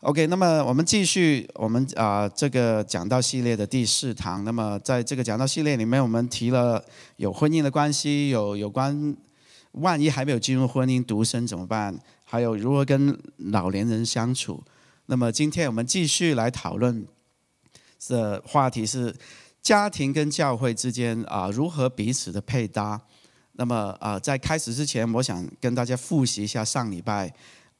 OK，那么我们继续，我们啊这个讲道系列的第四堂。那么在这个讲道系列里面，我们提了有婚姻的关系，有有关万一还没有进入婚姻，独身怎么办？还有如何跟老年人相处。那么今天我们继续来讨论的话题是家庭跟教会之间啊如何彼此的配搭。那么啊在开始之前，我想跟大家复习一下上礼拜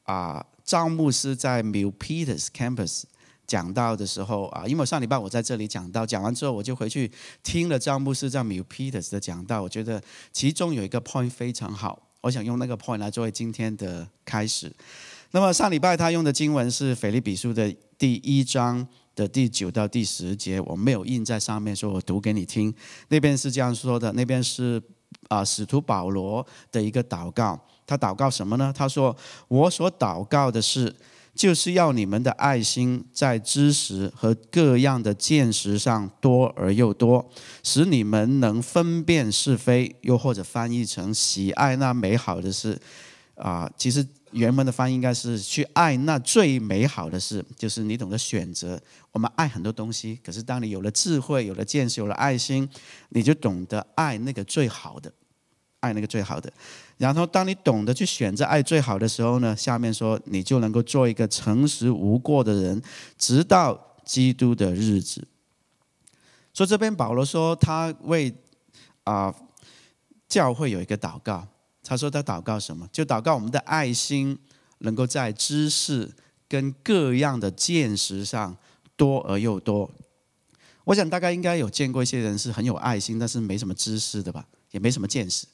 啊。赵牧师在 m i l p i t s Campus 讲到的时候啊，因为上礼拜我在这里讲到，讲完之后我就回去听了赵牧师在 Milpitas 的讲到，我觉得其中有一个 point 非常好，我想用那个 point 来作为今天的开始。那么上礼拜他用的经文是腓立比书的第一章的第九到第十节，我没有印在上面，说我读给你听。那边是这样说的，那边是啊使徒保罗的一个祷告。他祷告什么呢？他说：“我所祷告的是，就是要你们的爱心在知识和各样的见识上多而又多，使你们能分辨是非。又或者翻译成喜爱那美好的事，啊，其实原文的翻译应该是去爱那最美好的事，就是你懂得选择。我们爱很多东西，可是当你有了智慧、有了见识、有了爱心，你就懂得爱那个最好的。”爱那个最好的，然后当你懂得去选择爱最好的时候呢？下面说你就能够做一个诚实无过的人，直到基督的日子。所以这边保罗说他为啊教会有一个祷告，他说他祷告什么？就祷告我们的爱心能够在知识跟各样的见识上多而又多。我想大概应该有见过一些人是很有爱心，但是没什么知识的吧，也没什么见识。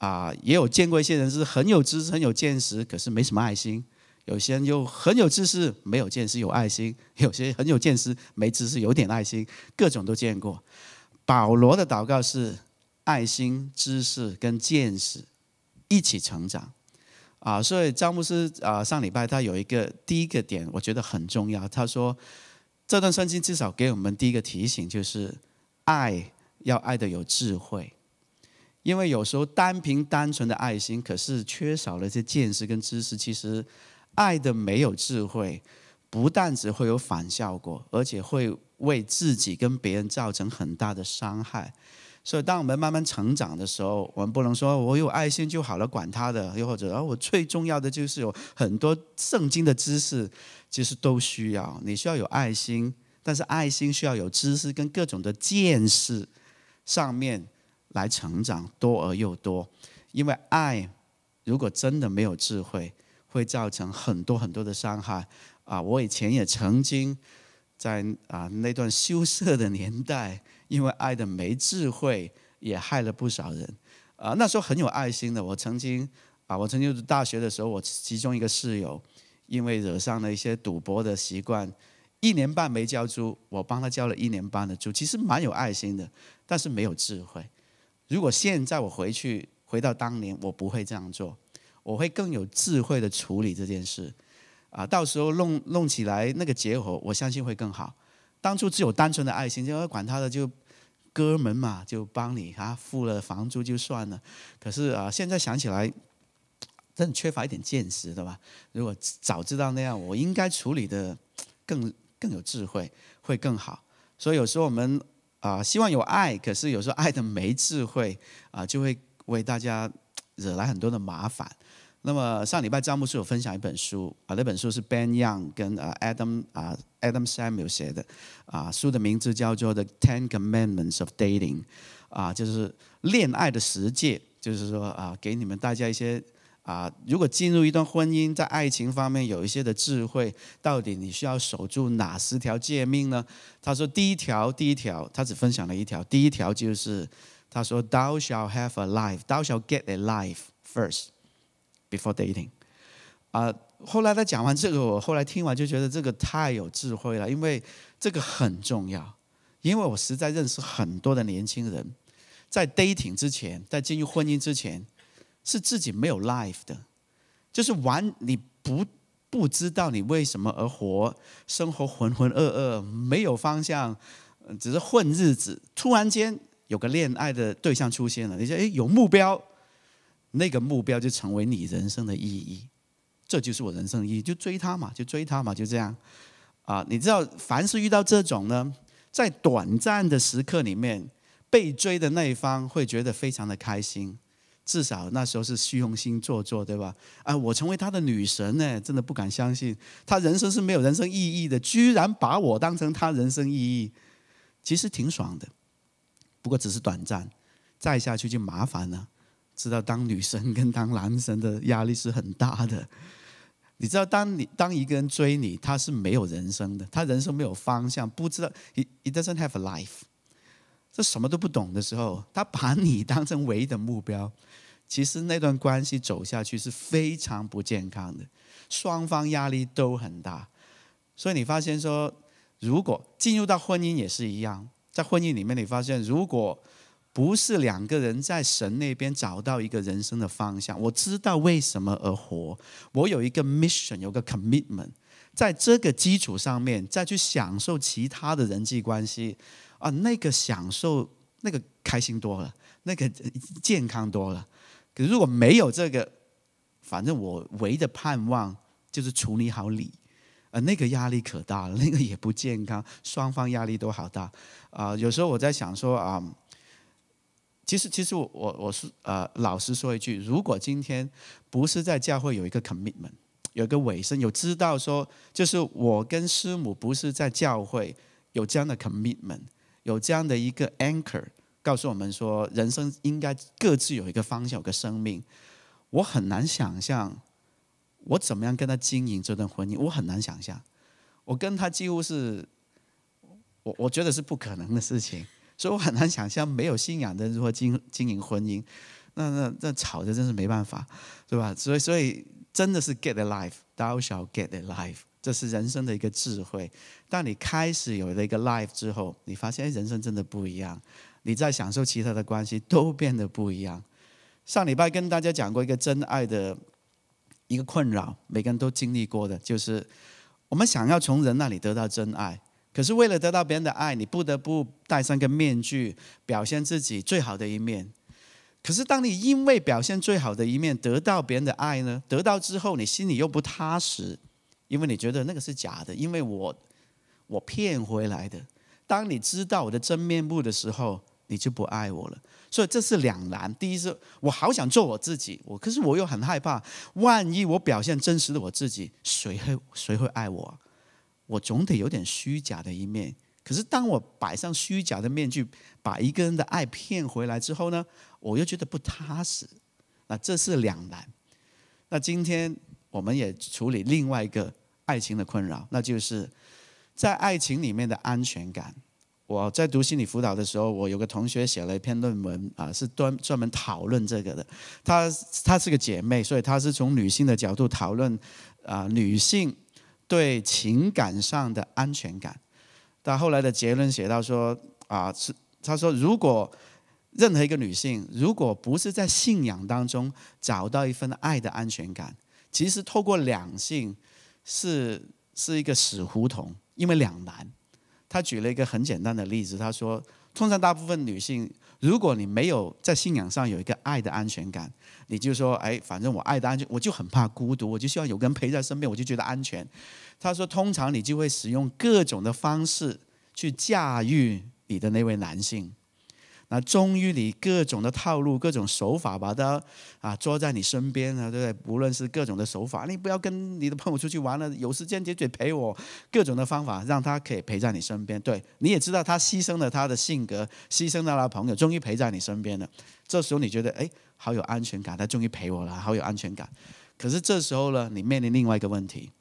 啊，也有见过一些人是很有知识、很有见识，可是没什么爱心；有些人又很有知识，没有见识，有爱心；有些很有见识，没知识，有点爱心，各种都见过。保罗的祷告是爱心、知识跟见识一起成长。啊，所以詹姆斯啊，上礼拜他有一个第一个点，我觉得很重要。他说这段圣经至少给我们第一个提醒，就是爱要爱得有智慧。因为有时候单凭单纯的爱心，可是缺少了些见识跟知识。其实，爱的没有智慧，不但只会有反效果，而且会为自己跟别人造成很大的伤害。所以，当我们慢慢成长的时候，我们不能说我有爱心就好了，管他的。又或者，我最重要的就是有很多圣经的知识，其实都需要。你需要有爱心，但是爱心需要有知识跟各种的见识上面。来成长多而又多，因为爱，如果真的没有智慧，会造成很多很多的伤害。啊，我以前也曾经，在啊那段羞涩的年代，因为爱的没智慧，也害了不少人。啊，那时候很有爱心的，我曾经，啊，我曾经大学的时候，我其中一个室友，因为惹上了一些赌博的习惯，一年半没交租，我帮他交了一年半的租，其实蛮有爱心的，但是没有智慧。如果现在我回去，回到当年，我不会这样做，我会更有智慧的处理这件事，啊，到时候弄弄起来那个结果，我相信会更好。当初只有单纯的爱心，就要管他的就，哥们嘛，就帮你啊，付了房租就算了。可是啊，现在想起来，真缺乏一点见识，对吧？如果早知道那样，我应该处理的更更有智慧，会更好。所以有时候我们。啊，希望有爱，可是有时候爱的没智慧，啊，就会为大家惹来很多的麻烦。那么上礼拜张牧师有分享一本书，啊，那本书是 Ben Young 跟啊 Adam 啊 Adam Samuel 写的，啊，书的名字叫做《The Ten Commandments of Dating》，啊，就是恋爱的十践，就是说啊，给你们大家一些。啊，如果进入一段婚姻，在爱情方面有一些的智慧，到底你需要守住哪十条诫命呢？他说，第一条，第一条，他只分享了一条，第一条就是他说，Thou shall have a life, Thou shall get a life first before dating。啊，后来他讲完这个，我后来听完就觉得这个太有智慧了，因为这个很重要，因为我实在认识很多的年轻人，在 dating 之前，在进入婚姻之前。是自己没有 life 的，就是玩你不不知道你为什么而活，生活浑浑噩噩，没有方向，只是混日子。突然间有个恋爱的对象出现了，你说哎有目标，那个目标就成为你人生的意义。这就是我人生意义，就追他嘛，就追他嘛，就这样。啊，你知道，凡是遇到这种呢，在短暂的时刻里面，被追的那一方会觉得非常的开心。至少那时候是虚荣心做作，对吧？啊，我成为他的女神呢，真的不敢相信，他人生是没有人生意义的，居然把我当成他人生意义，其实挺爽的，不过只是短暂，再下去就麻烦了。知道当女神跟当男神的压力是很大的，你知道，当你当一个人追你，他是没有人生的，他人生没有方向，不知道，it doesn't have a life，这什么都不懂的时候，他把你当成唯一的目标。其实那段关系走下去是非常不健康的，双方压力都很大，所以你发现说，如果进入到婚姻也是一样，在婚姻里面你发现，如果不是两个人在神那边找到一个人生的方向，我知道为什么而活，我有一个 mission，有个 commitment，在这个基础上面再去享受其他的人际关系，啊，那个享受那个开心多了，那个健康多了。如果没有这个，反正我唯一的盼望就是处理好理，呃，那个压力可大了，那个也不健康，双方压力都好大。啊，有时候我在想说啊，其实其实我我是呃，老实说一句，如果今天不是在教会有一个 commitment，有个尾声，有知道说，就是我跟师母不是在教会有这样的 commitment，有这样的一个 anchor。告诉我们说，人生应该各自有一个方向，有个生命。我很难想象，我怎么样跟他经营这段婚姻？我很难想象，我跟他几乎是，我我觉得是不可能的事情。所以我很难想象没有信仰的人如何经经营婚姻。那那那吵的真是没办法，对吧？所以所以真的是 get a life，thou shall get a life。这是人生的一个智慧。当你开始有了一个 life 之后，你发现人生真的不一样。你在享受其他的关系 都变得不一样。上礼拜跟大家讲过一个真爱的一个困扰，每个人都经历过的，就是我们想要从人那里得到真爱，可是为了得到别人的爱，你不得不戴上个面具，表现自己最好的一面。可是当你因为表现最好的一面得到别人的爱呢？得到之后你心里又不踏实，因为你觉得那个是假的，因为我我骗回来的。当你知道我的真面目的时候，你就不爱我了，所以这是两难。第一是我好想做我自己，我可是我又很害怕，万一我表现真实的我自己，谁会谁会爱我？我总得有点虚假的一面。可是当我摆上虚假的面具，把一个人的爱骗回来之后呢，我又觉得不踏实。那这是两难。那今天我们也处理另外一个爱情的困扰，那就是在爱情里面的安全感。我在读心理辅导的时候，我有个同学写了一篇论文啊，是专专门讨论这个的。她她是个姐妹，所以她是从女性的角度讨论啊，女性对情感上的安全感。她后来的结论写到说啊，是她说如果任何一个女性如果不是在信仰当中找到一份爱的安全感，其实透过两性是是一个死胡同，因为两难。他举了一个很简单的例子，他说：通常大部分女性，如果你没有在信仰上有一个爱的安全感，你就说：哎，反正我爱的安全，我就很怕孤独，我就希望有个人陪在身边，我就觉得安全。他说：通常你就会使用各种的方式去驾驭你的那位男性。那终于你各种的套路、各种手法把它啊捉在你身边了，对不对？不论是各种的手法，你不要跟你的朋友出去玩了，有时间解决陪我。各种的方法让他可以陪在你身边，对，你也知道他牺牲了他的性格，牺牲了他的朋友，终于陪在你身边了。这时候你觉得哎，好有安全感，他终于陪我了，好有安全感。可是这时候呢，你面临另外一个问题，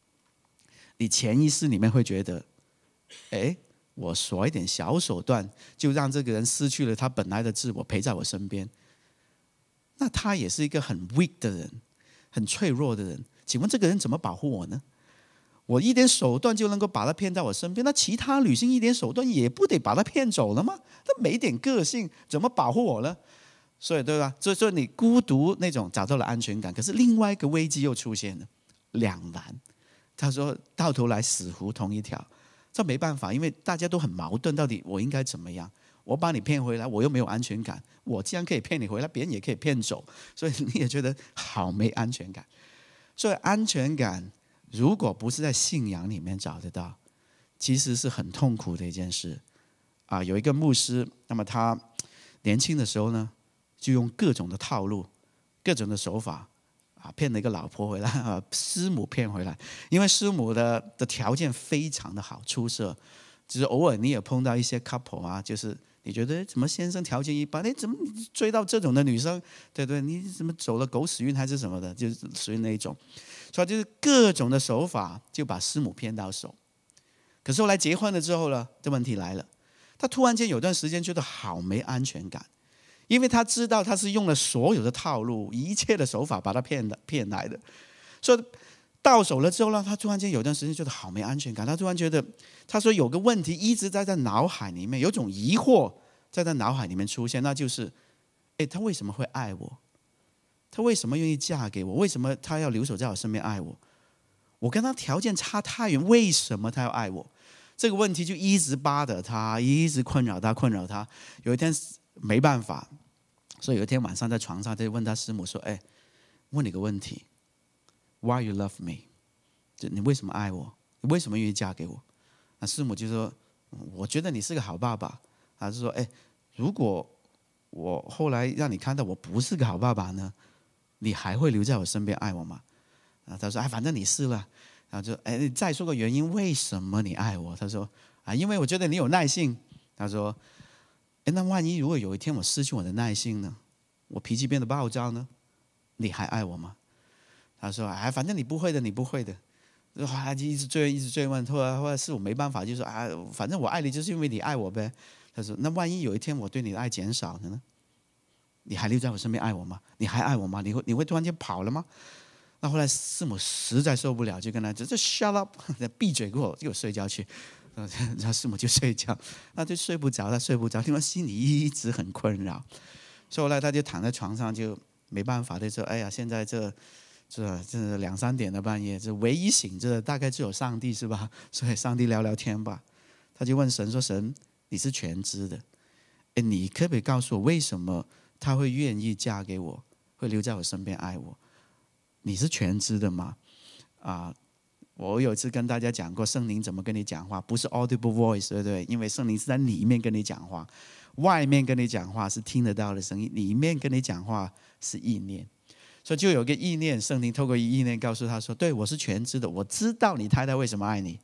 你潜意识里面会觉得，哎。我耍一点小手段，就让这个人失去了他本来的自我，陪在我身边。那他也是一个很 weak 的人，很脆弱的人。请问这个人怎么保护我呢？我一点手段就能够把他骗在我身边，那其他女性一点手段也不得把他骗走了吗？他没点个性，怎么保护我呢？所以，对吧？所以说，你孤独那种找到了安全感，可是另外一个危机又出现了，两难。他说到头来死胡同一条。这没办法，因为大家都很矛盾。到底我应该怎么样？我把你骗回来，我又没有安全感。我既然可以骗你回来，别人也可以骗走，所以你也觉得好没安全感。所以安全感如果不是在信仰里面找得到，其实是很痛苦的一件事。啊，有一个牧师，那么他年轻的时候呢，就用各种的套路、各种的手法。啊，骗了一个老婆回来，啊，师母骗回来，因为师母的的条件非常的好出色，只是偶尔你也碰到一些 couple 啊，就是你觉得怎么先生条件一般，你怎么追到这种的女生，对对，你怎么走了狗屎运还是什么的，就是属于那一种，所以就是各种的手法就把师母骗到手，可是后来结婚了之后呢，这问题来了，他突然间有段时间觉得好没安全感。因为他知道他是用了所有的套路，一切的手法把他骗的骗来的，所以到手了之后呢，他突然间有段时间觉得好没安全感。他突然觉得，他说有个问题一直在在脑海里面，有种疑惑在他脑海里面出现，那就是：哎，他为什么会爱我？他为什么愿意嫁给我？为什么他要留守在我身边爱我？我跟他条件差太远，为什么他要爱我？这个问题就一直扒着他，一直困扰他，困扰他。有一天没办法。所以有一天晚上在床上他就问他师母说：“哎，问你个问题，Why you love me？就你为什么爱我？你为什么愿意嫁给我？”那师母就说：“我觉得你是个好爸爸。”他就说：“哎，如果我后来让你看到我不是个好爸爸呢，你还会留在我身边爱我吗？”啊，他说：“哎，反正你是了。”然后就：“哎，你再说个原因，为什么你爱我？”他说：“啊，因为我觉得你有耐性。”他说。那万一如果有一天我失去我的耐性呢？我脾气变得暴躁呢？你还爱我吗？他说：哎，反正你不会的，你不会的。就一直追，一直追问。后来后来，是我没办法，就说：哎，反正我爱你，就是因为你爱我呗。他说：那万一有一天我对你的爱减少了呢？你还留在我身边爱我吗？你还爱我吗？你会你会突然间跑了吗？那后来是母实在受不了，就跟他 shut up，闭嘴，给我给我睡觉去。然后 师母就睡觉，那就睡不着，他睡不着，因为心里一直很困扰。所以后来他就躺在床上，就没办法，就说：“哎呀，现在这这这两三点的半夜，这唯一醒，着的大概只有上帝是吧？所以上帝聊聊天吧。”他就问神说：“神，你是全知的，哎，你可不可以告诉我，为什么他会愿意嫁给我，会留在我身边爱我？你是全知的吗？”啊。我有次跟大家讲过，圣灵怎么跟你讲话，不是 audible voice，对不对？因为圣灵是在里面跟你讲话，外面跟你讲话是听得到的声音，里面跟你讲话是意念，所以就有个意念，圣灵透过意念告诉他说：“对，我是全知的，我知道你太太为什么爱你。”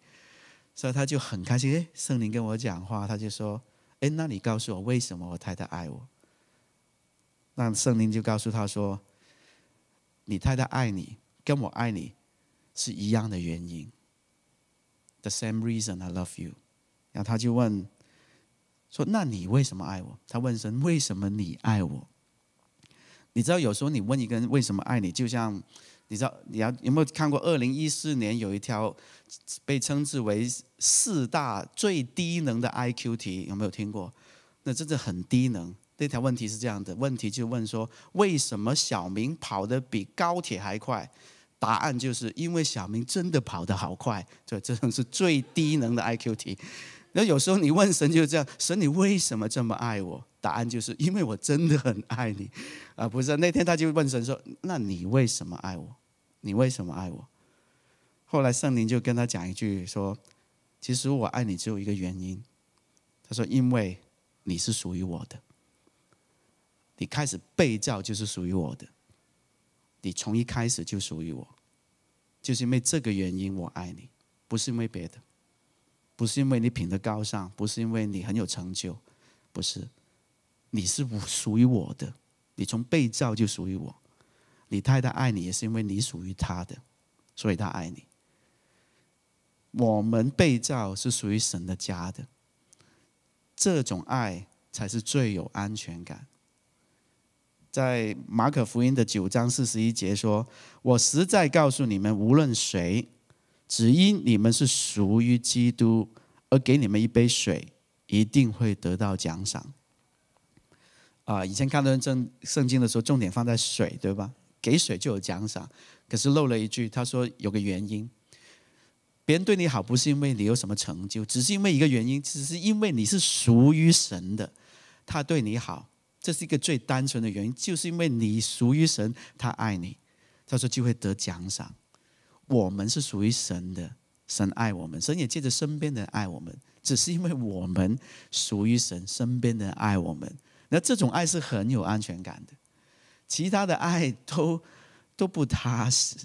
所以他就很开心，哎，圣灵跟我讲话，他就说：“哎，那你告诉我为什么我太太爱我？”那圣灵就告诉他说：“你太太爱你，跟我爱你。”是一样的原因。The same reason I love you。然后他就问说：“那你为什么爱我？”他问神：“为什么你爱我？”你知道，有时候你问一个人为什么爱你，就像你知道，你要有没有看过？二零一四年有一条被称之为四大最低能的 I Q 题，有没有听过？那真的很低能。那条问题是这样的：问题就问说，为什么小明跑得比高铁还快？答案就是因为小明真的跑得好快，这真的是最低能的 IQ 题。那有时候你问神就是这样：神，你为什么这么爱我？答案就是因为我真的很爱你。啊，不是，那天他就问神说：那你为什么爱我？你为什么爱我？后来圣灵就跟他讲一句说：其实我爱你只有一个原因。他说：因为你是属于我的。你开始被造就是属于我的。你从一开始就属于我，就是因为这个原因，我爱你，不是因为别的，不是因为你品德高尚，不是因为你很有成就，不是，你是属属于我的，你从被造就属于我，你太太爱你也是因为你属于她的，所以她爱你。我们被造是属于神的家的，这种爱才是最有安全感。在马可福音的九章四十一节说：“我实在告诉你们，无论谁，只因你们是属于基督，而给你们一杯水，一定会得到奖赏。”啊，以前看到人圣圣经的时候，重点放在水，对吧？给水就有奖赏，可是漏了一句，他说有个原因，别人对你好不是因为你有什么成就，只是因为一个原因，只是因为你是属于神的，他对你好。这是一个最单纯的原因，就是因为你属于神，他爱你，他说就会得奖赏。我们是属于神的，神爱我们，神也借着身边的人爱我们，只是因为我们属于神，身边的人爱我们，那这种爱是很有安全感的，其他的爱都都不踏实。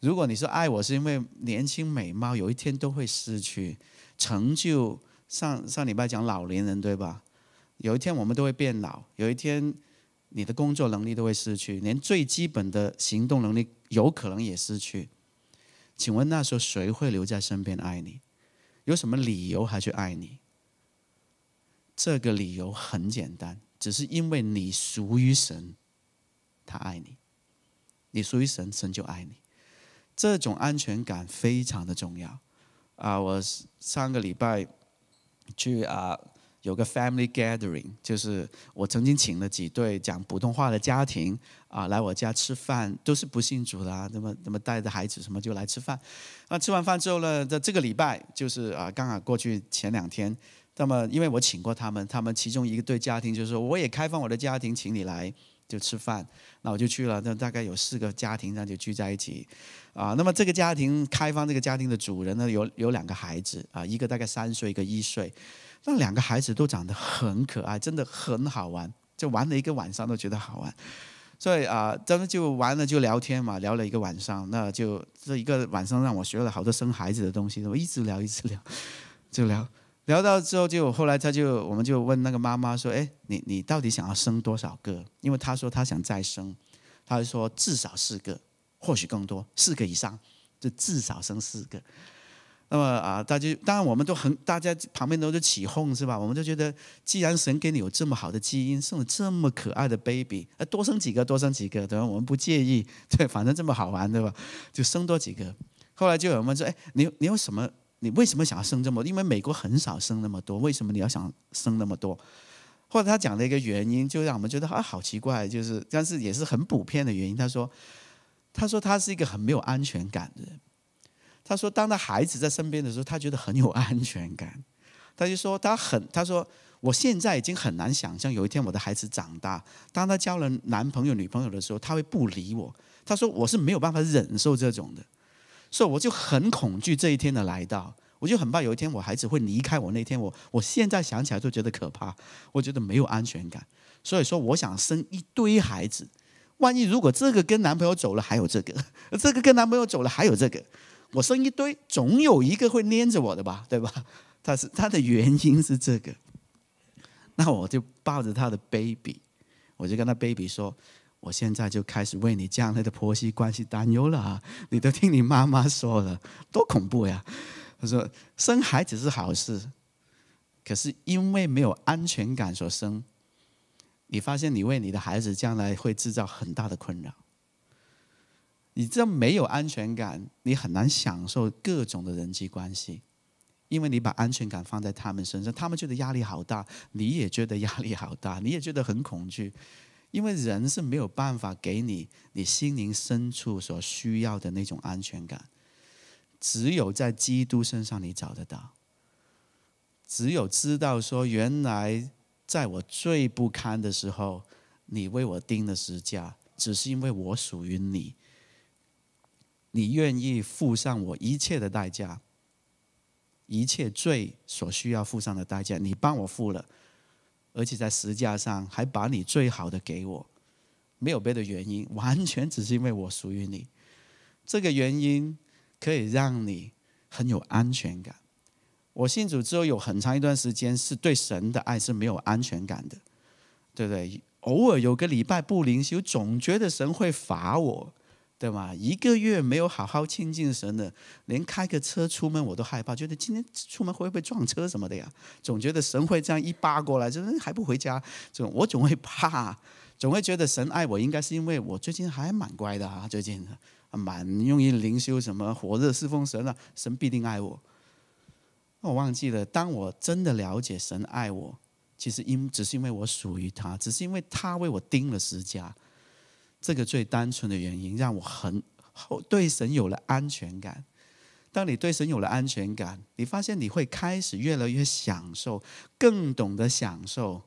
如果你说爱我是因为年轻美貌，有一天都会失去，成就上上礼拜讲老年人对吧？有一天我们都会变老，有一天你的工作能力都会失去，连最基本的行动能力有可能也失去。请问那时候谁会留在身边爱你？有什么理由还去爱你？这个理由很简单，只是因为你属于神，他爱你，你属于神，神就爱你。这种安全感非常的重要。啊，我上个礼拜去啊。有个 family gathering，就是我曾经请了几对讲普通话的家庭啊来我家吃饭，都是不信主的啊，那么那么带着孩子什么就来吃饭。那吃完饭之后呢，在这个礼拜就是啊，刚好过去前两天，那么因为我请过他们，他们其中一个对家庭就说，我也开放我的家庭，请你来。就吃饭，那我就去了。那大概有四个家庭，那就聚在一起，啊，那么这个家庭开放，这个家庭的主人呢，有有两个孩子，啊，一个大概三岁，一个一岁，那两个孩子都长得很可爱，真的很好玩，就玩了一个晚上都觉得好玩，所以啊，咱们就玩了就聊天嘛，聊了一个晚上，那就这一个晚上让我学了好多生孩子的东西，我一直聊一直聊，就聊。聊到之后，就后来他就，我们就问那个妈妈说：“哎，你你到底想要生多少个？”因为她说她想再生，她说至少四个，或许更多，四个以上，就至少生四个。那么啊，大家当然我们都很，大家旁边都是起哄是吧？我们就觉得，既然神给你有这么好的基因，生了这么可爱的 baby，多生几个，多生几个，对吧？我们不介意，对，反正这么好玩，对吧？就生多几个。后来就有人问说：“哎，你你有什么？”你为什么想要生这么多？因为美国很少生那么多，为什么你要想生那么多？或者他讲了一个原因，就让我们觉得啊好奇怪，就是，但是也是很普遍的原因。他说，他说他是一个很没有安全感的人。他说，当他孩子在身边的时候，他觉得很有安全感。他就说，他很，他说，我现在已经很难想象有一天我的孩子长大，当他交了男朋友、女朋友的时候，他会不理我。他说，我是没有办法忍受这种的。所以我就很恐惧这一天的来到，我就很怕有一天我孩子会离开我那天，我我现在想起来都觉得可怕，我觉得没有安全感，所以说我想生一堆孩子，万一如果这个跟男朋友走了还有这个，这个跟男朋友走了还有这个，我生一堆总有一个会粘着我的吧，对吧？他是他的原因是这个，那我就抱着他的 baby，我就跟他 baby 说。我现在就开始为你将来的婆媳关系担忧了啊！你都听你妈妈说了，多恐怖呀！他说，生孩子是好事，可是因为没有安全感所生，你发现你为你的孩子将来会制造很大的困扰。你这没有安全感，你很难享受各种的人际关系，因为你把安全感放在他们身上，他们觉得压力好大，你也觉得压力好大，你也觉得很恐惧。因为人是没有办法给你你心灵深处所需要的那种安全感，只有在基督身上你找得到。只有知道说，原来在我最不堪的时候，你为我定的时价，只是因为我属于你，你愿意付上我一切的代价，一切罪所需要付上的代价，你帮我付了。而且在时架上还把你最好的给我，没有别的原因，完全只是因为我属于你。这个原因可以让你很有安全感。我信主之后有很长一段时间是对神的爱是没有安全感的，对不对？偶尔有个礼拜不灵修，总觉得神会罚我。对吗？一个月没有好好亲近神的，连开个车出门我都害怕，觉得今天出门会不会撞车什么的呀？总觉得神会这样一扒过来，就是还不回家，就我总会怕，总会觉得神爱我，应该是因为我最近还蛮乖的啊，最近蛮用于灵修，什么火热侍奉神了，神必定爱我。我忘记了，当我真的了解神爱我，其实因只是因为我属于他，只是因为他为我钉了十架。这个最单纯的原因让我很后对神有了安全感。当你对神有了安全感，你发现你会开始越来越享受，更懂得享受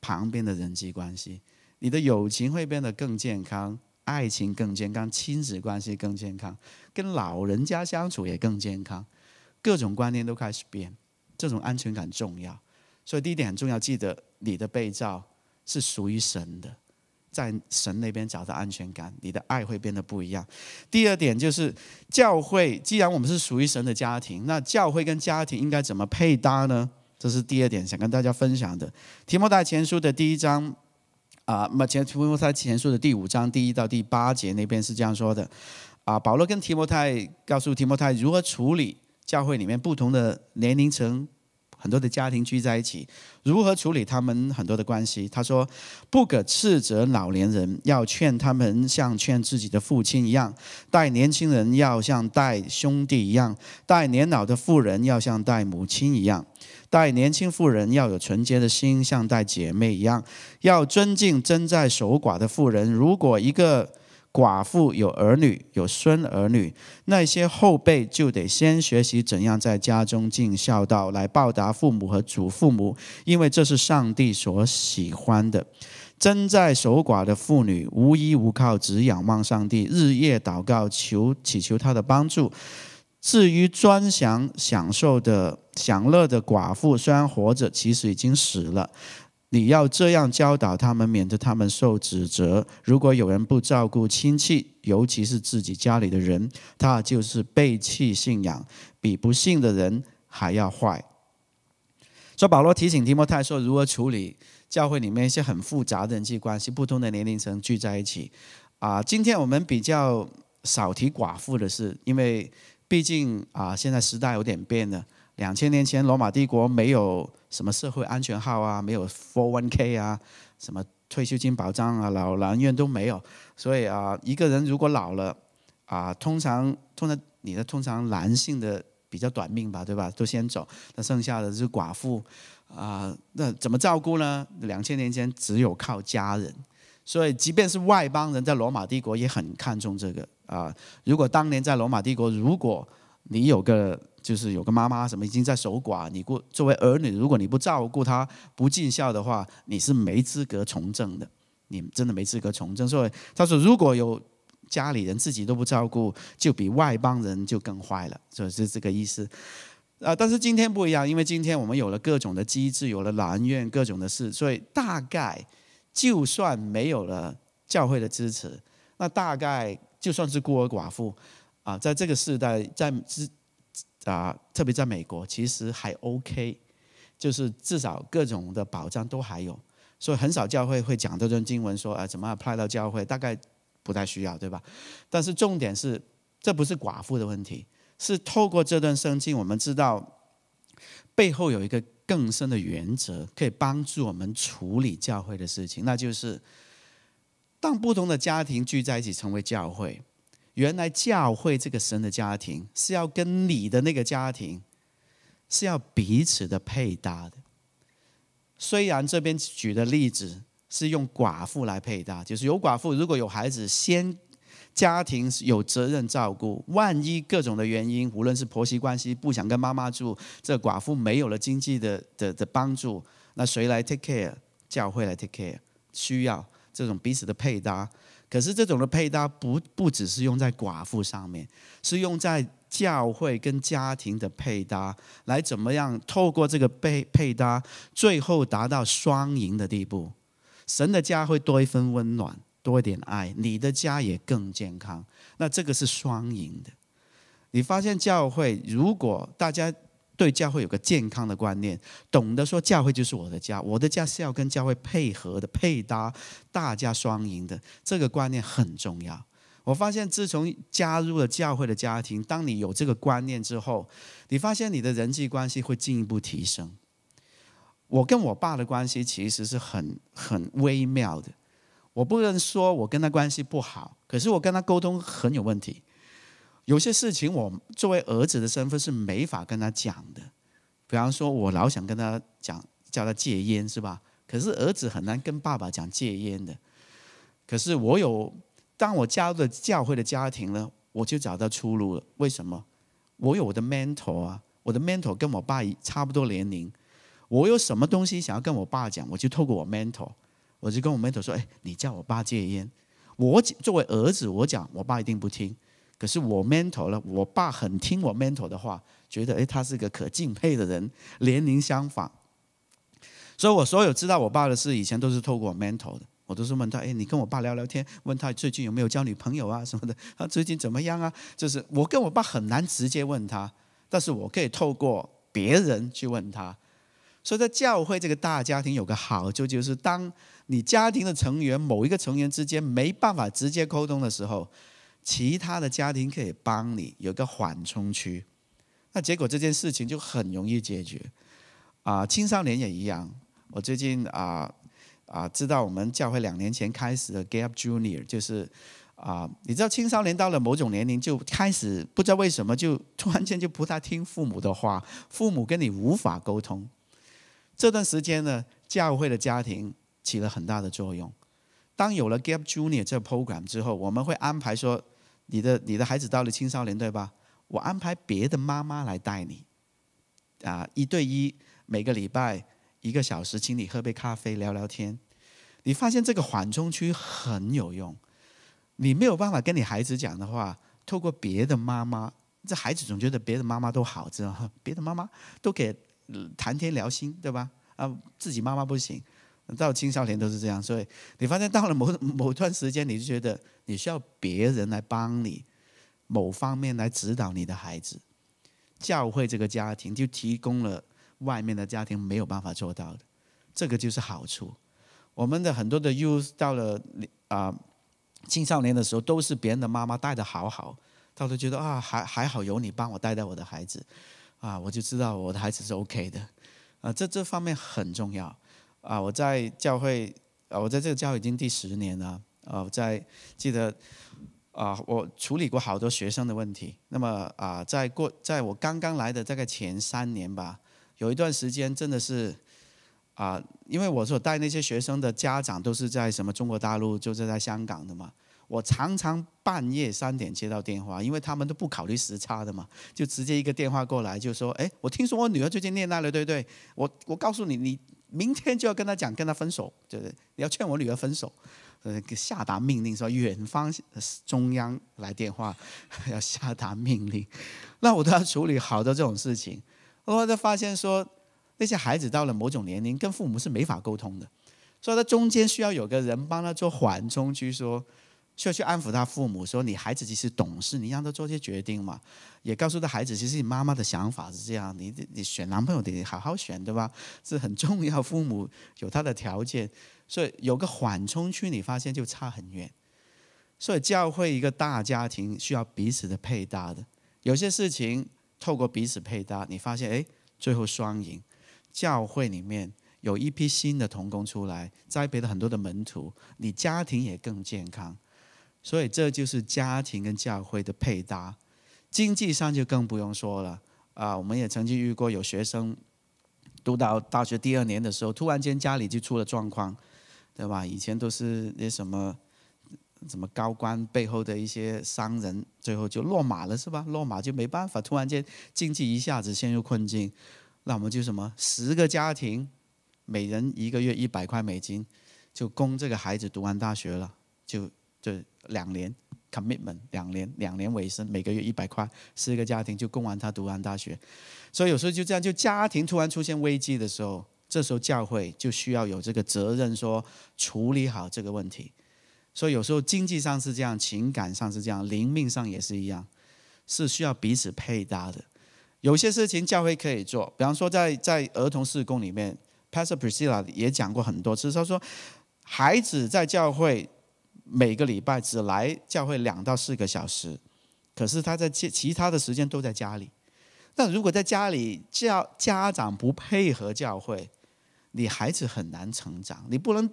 旁边的人际关系。你的友情会变得更健康，爱情更健康，亲子关系更健康，跟老人家相处也更健康。各种观念都开始变，这种安全感重要。所以第一点很重要，记得你的被罩是属于神的。在神那边找到安全感，你的爱会变得不一样。第二点就是教会，既然我们是属于神的家庭，那教会跟家庭应该怎么配搭呢？这是第二点想跟大家分享的。提摩太前书的第一章啊，没前提摩太前书的第五章第一到第八节那边是这样说的啊，保罗跟提摩太告诉提摩太如何处理教会里面不同的年龄层。很多的家庭聚在一起，如何处理他们很多的关系？他说，不可斥责老年人，要劝他们像劝自己的父亲一样；待年轻人要像待兄弟一样；待年老的妇人要像待母亲一样；待年轻妇人要有纯洁的心，像待姐妹一样；要尊敬真在守寡的妇人。如果一个寡妇有儿女，有孙儿女，那些后辈就得先学习怎样在家中尽孝道，来报答父母和祖父母，因为这是上帝所喜欢的。真在守寡的妇女无依无靠，只仰望上帝，日夜祷告求祈求他的帮助。至于专享享受的享乐的寡妇，虽然活着，其实已经死了。你要这样教导他们，免得他们受指责。如果有人不照顾亲戚，尤其是自己家里的人，他就是背弃信仰，比不信的人还要坏。所以保罗提醒提摩太说，如何处理教会里面一些很复杂的人际关系，不同的年龄层聚在一起。啊，今天我们比较少提寡妇的事，因为毕竟啊，现在时代有点变了。两千年前，罗马帝国没有什么社会安全号啊，没有 four one k 啊，什么退休金保障啊，老南院都没有。所以啊，一个人如果老了，啊，通常通常你的通常男性的比较短命吧，对吧？都先走，那剩下的是寡妇，啊，那怎么照顾呢？两千年前只有靠家人。所以，即便是外邦人在罗马帝国也很看重这个啊。如果当年在罗马帝国，如果你有个就是有个妈妈什么已经在守寡，你过作为儿女，如果你不照顾她、不尽孝的话，你是没资格从政的。你真的没资格从政。所以他说，如果有家里人自己都不照顾，就比外邦人就更坏了。所以是这个意思。啊，但是今天不一样，因为今天我们有了各种的机制，有了南院各种的事，所以大概就算没有了教会的支持，那大概就算是孤儿寡妇。啊，在这个时代，在之，啊，特别在美国，其实还 OK，就是至少各种的保障都还有，所以很少教会会讲这段经文说啊，怎么 apply 到教会，大概不太需要，对吧？但是重点是，这不是寡妇的问题，是透过这段圣经，我们知道背后有一个更深的原则，可以帮助我们处理教会的事情，那就是当不同的家庭聚在一起成为教会。原来教会这个神的家庭是要跟你的那个家庭是要彼此的配搭的。虽然这边举的例子是用寡妇来配搭，就是有寡妇如果有孩子，先家庭有责任照顾。万一各种的原因，无论是婆媳关系不想跟妈妈住，这寡妇没有了经济的的的帮助，那谁来 take care？教会来 take care，需要这种彼此的配搭。可是这种的配搭不不只是用在寡妇上面，是用在教会跟家庭的配搭，来怎么样透过这个配配搭，最后达到双赢的地步。神的家会多一份温暖，多一点爱，你的家也更健康。那这个是双赢的。你发现教会如果大家。对教会有个健康的观念，懂得说教会就是我的家，我的家是要跟教会配合的，配搭大家双赢的，这个观念很重要。我发现自从加入了教会的家庭，当你有这个观念之后，你发现你的人际关系会进一步提升。我跟我爸的关系其实是很很微妙的，我不能说我跟他关系不好，可是我跟他沟通很有问题。有些事情我作为儿子的身份是没法跟他讲的，比方说我老想跟他讲，叫他戒烟是吧？可是儿子很难跟爸爸讲戒烟的。可是我有，当我加入了教会的家庭呢，我就找到出路了。为什么？我有我的 mentor 啊，我的 mentor 跟我爸差不多年龄，我有什么东西想要跟我爸讲，我就透过我 mentor，我就跟我 mentor 说：“哎，你叫我爸戒烟。”我作为儿子，我讲我爸一定不听。可是我 mentor 了，我爸很听我 mentor 的话，觉得哎，他是个可敬佩的人，年龄相仿，所以我所有知道我爸的事，以前都是透过 mentor 的，我都是问他，哎，你跟我爸聊聊天，问他最近有没有交女朋友啊什么的，他最近怎么样啊？就是我跟我爸很难直接问他，但是我可以透过别人去问他，所以在教会这个大家庭有个好处，就是当你家庭的成员某一个成员之间没办法直接沟通的时候。其他的家庭可以帮你有个缓冲区，那结果这件事情就很容易解决。啊，青少年也一样。我最近啊啊知道我们教会两年前开始的 Gap Junior，就是啊，你知道青少年到了某种年龄就开始不知道为什么就突然间就不太听父母的话，父母跟你无法沟通。这段时间呢，教会的家庭起了很大的作用。当有了 Gap Junior 这 program 之后，我们会安排说。你的你的孩子到了青少年，对吧？我安排别的妈妈来带你，啊，一对一，每个礼拜一个小时，请你喝杯咖啡，聊聊天。你发现这个缓冲区很有用，你没有办法跟你孩子讲的话，透过别的妈妈，这孩子总觉得别的妈妈都好，知道吗？别的妈妈都给谈天聊心，对吧？啊，自己妈妈不行。到青少年都是这样，所以你发现到了某 某段时间，你就觉得你需要别人来帮你某方面来指导你的孩子，教会这个家庭就提供了外面的家庭没有办法做到的，这个就是好处。我们的很多的 U 到了啊青少年的时候，都是别人的妈妈带的好好，到了觉得啊还还好有你帮我带带我的孩子，啊我就知道我的孩子是 OK 的，啊这这方面很重要。啊，我在教会，啊，我在这个教会已经第十年了。啊，我在记得，啊，我处理过好多学生的问题。那么，啊，在过，在我刚刚来的大概前三年吧，有一段时间真的是，啊，因为我所带那些学生的家长都是在什么中国大陆，就是在香港的嘛。我常常半夜三点接到电话，因为他们都不考虑时差的嘛，就直接一个电话过来就说：“哎，我听说我女儿最近恋爱了，对不对？我我告诉你，你。”明天就要跟他讲跟他分手，就是你要劝我女儿分手，呃，下达命令说远方中央来电话，要下达命令，那我都要处理好多这种事情。后来就发现说，那些孩子到了某种年龄，跟父母是没法沟通的，所以他中间需要有个人帮他做缓冲，去说。需要去安抚他父母，说：“你孩子其实懂事，你让他做些决定嘛。”也告诉他孩子：“其实你妈妈的想法是这样，你你选男朋友得好好选，对吧？是很重要。父母有他的条件，所以有个缓冲区，你发现就差很远。所以教会一个大家庭需要彼此的配搭的。有些事情透过彼此配搭，你发现哎，最后双赢。教会里面有一批新的童工出来，栽培了很多的门徒，你家庭也更健康。”所以这就是家庭跟教会的配搭，经济上就更不用说了啊！我们也曾经遇过有学生读到大学第二年的时候，突然间家里就出了状况，对吧？以前都是那什么什么高官背后的一些商人，最后就落马了，是吧？落马就没办法，突然间经济一下子陷入困境，那我们就什么十个家庭，每人一个月一百块美金，就供这个孩子读完大学了，就就两年，commitment 两年，两年尾声，每个月一百块，四个家庭就供完他读完大学。所以有时候就这样，就家庭突然出现危机的时候，这时候教会就需要有这个责任，说处理好这个问题。所以有时候经济上是这样，情感上是这样，灵命上也是一样，是需要彼此配搭的。有些事情教会可以做，比方说在在儿童事工里面，Pastor Priscilla 也讲过很多次，他说孩子在教会。每个礼拜只来教会两到四个小时，可是他在其其他的时间都在家里。那如果在家里教家长不配合教会，你孩子很难成长。你不能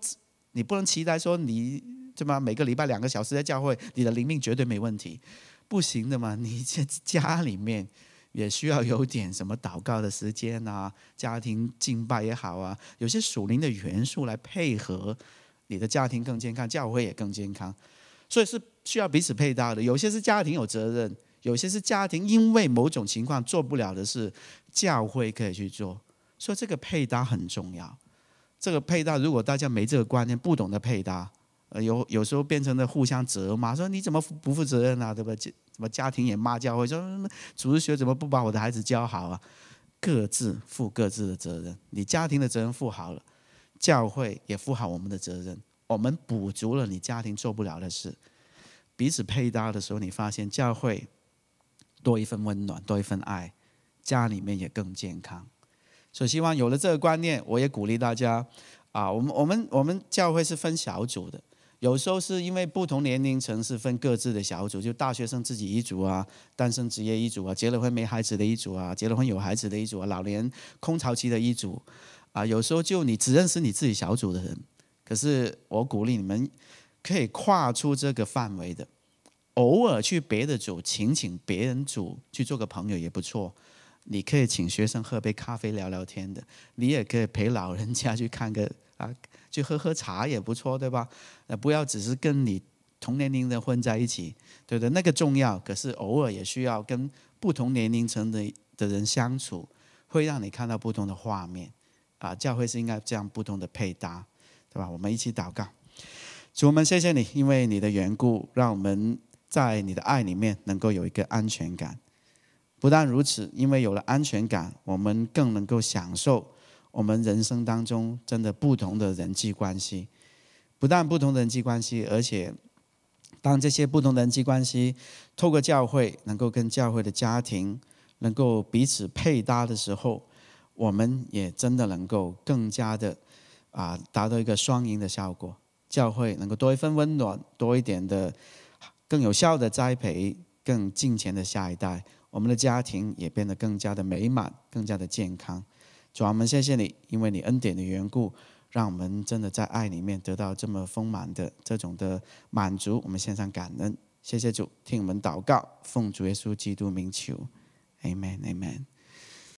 你不能期待说你对么每个礼拜两个小时在教会，你的灵命绝对没问题，不行的嘛。你在家里面也需要有点什么祷告的时间啊，家庭敬拜也好啊，有些属灵的元素来配合。你的家庭更健康，教会也更健康，所以是需要彼此配搭的。有些是家庭有责任，有些是家庭因为某种情况做不了的事，教会可以去做。所以这个配搭很重要。这个配搭如果大家没这个观念，不懂得配搭，呃，有有时候变成了互相责骂，说你怎么不负责任啊？对吧？怎么家庭也骂教会，说组织学怎么不把我的孩子教好啊？各自负各自的责任，你家庭的责任负好了。教会也负好我们的责任，我们补足了你家庭做不了的事，彼此配搭的时候，你发现教会多一份温暖，多一份爱，家里面也更健康。所以希望有了这个观念，我也鼓励大家啊，我们我们我们教会是分小组的，有时候是因为不同年龄层是分各自的小组，就大学生自己一组啊，单身职业一组啊，结了婚没孩子的一组啊，结了婚有孩子的一组啊，老年空巢期的一组。啊，有时候就你只认识你自己小组的人，可是我鼓励你们，可以跨出这个范围的，偶尔去别的组，请请别人组去做个朋友也不错。你可以请学生喝杯咖啡聊聊天的，你也可以陪老人家去看个啊，去喝喝茶也不错，对吧？那不要只是跟你同年龄的混在一起，对的，那个重要。可是偶尔也需要跟不同年龄层的的人相处，会让你看到不同的画面。啊，教会是应该这样不同的配搭，对吧？我们一起祷告，主们，谢谢你，因为你的缘故，让我们在你的爱里面能够有一个安全感。不但如此，因为有了安全感，我们更能够享受我们人生当中真的不同的人际关系。不但不同的人际关系，而且当这些不同的人际关系透过教会，能够跟教会的家庭能够彼此配搭的时候。我们也真的能够更加的，啊，达到一个双赢的效果。教会能够多一份温暖，多一点的更有效的栽培，更敬前的下一代。我们的家庭也变得更加的美满，更加的健康。主，我们谢谢你，因为你恩典的缘故，让我们真的在爱里面得到这么丰满的这种的满足。我们献上感恩，谢谢主，听我们祷告，奉主耶稣基督名求，Amen, Amen